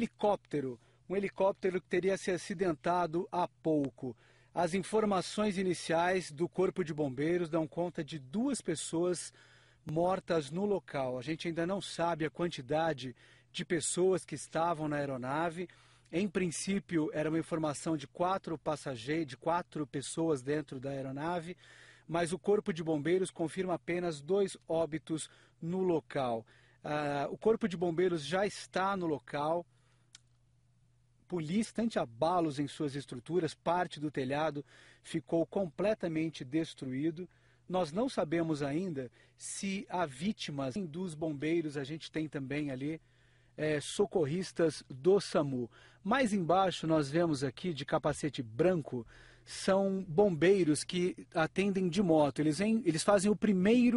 helicóptero, um helicóptero que teria se acidentado há pouco. As informações iniciais do Corpo de Bombeiros dão conta de duas pessoas mortas no local. A gente ainda não sabe a quantidade de pessoas que estavam na aeronave. Em princípio, era uma informação de quatro passageiros, de quatro pessoas dentro da aeronave, mas o Corpo de Bombeiros confirma apenas dois óbitos no local. Uh, o Corpo de Bombeiros já está no local polir instante abalos em suas estruturas, parte do telhado ficou completamente destruído. Nós não sabemos ainda se há vítimas assim, dos bombeiros, a gente tem também ali é, socorristas do SAMU. Mais embaixo nós vemos aqui de capacete branco, são bombeiros que atendem de moto. Eles, vem, eles fazem o primeiro